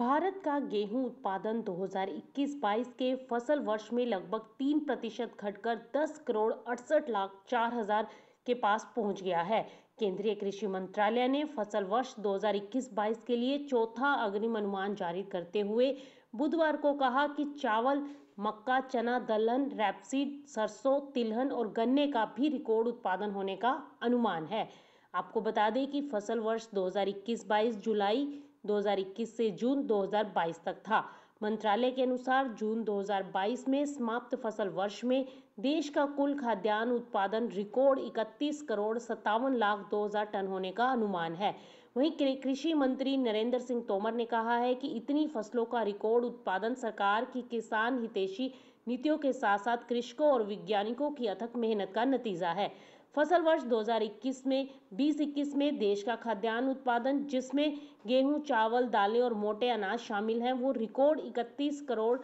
भारत का गेहूं उत्पादन 2021-22 के फसल वर्ष में लगभग तीन प्रतिशत घटकर 10 करोड़ अड़सठ लाख चार हजार के पास पहुंच गया है केंद्रीय कृषि मंत्रालय ने फसल वर्ष 2021-22 के लिए चौथा अग्रिम अनुमान जारी करते हुए बुधवार को कहा कि चावल मक्का चना दलहन रैपसीड सरसों तिलहन और गन्ने का भी रिकॉर्ड उत्पादन होने का अनुमान है आपको बता दें कि फसल वर्ष 2021-22 जुलाई 2021 से जून 2022 तक था मंत्रालय के अनुसार जून 2022 में समाप्त फसल वर्ष में देश का कुल खाद्यान्न उत्पादन रिकॉर्ड 31 करोड़ सत्तावन लाख 2000 टन होने का अनुमान है वहीं कृषि मंत्री नरेंद्र सिंह तोमर ने कहा है कि इतनी फसलों का रिकॉर्ड उत्पादन सरकार की किसान हितैषी नीतियों के साथ साथ कृषकों और वैज्ञानिकों की अथक मेहनत का नतीजा है फसल वर्ष 2021 में 2021 में देश का खाद्यान्न उत्पादन जिसमें गेहूं चावल दालें और मोटे अनाज शामिल हैं वो रिकॉर्ड 31 करोड़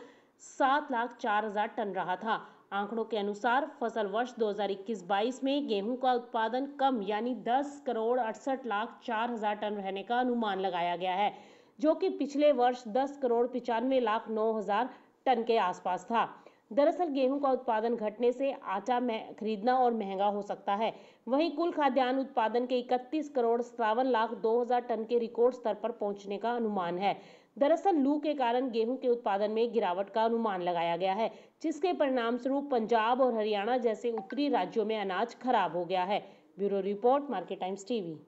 सात लाख चार हजार टन रहा था आंकड़ों के अनुसार फसल वर्ष 2021-22 में गेहूं का उत्पादन कम यानी 10 करोड़ अड़सठ लाख चार हजार टन रहने का अनुमान लगाया गया है जो कि पिछले वर्ष 10 करोड़ पिचानवे लाख नौ हजार टन के आसपास था दरअसल गेहूं का उत्पादन घटने से आटा खरीदना और महंगा हो सकता है वहीं कुल खाद्यान्न उत्पादन के 31 करोड़ सत्तावन लाख 2000 टन के रिकॉर्ड स्तर पर पहुंचने का अनुमान है दरअसल लू के कारण गेहूं के उत्पादन में गिरावट का अनुमान लगाया गया है जिसके परिणाम स्वरूप पंजाब और हरियाणा जैसे उत्तरी राज्यों में अनाज खराब हो गया है bureau report Market Times TV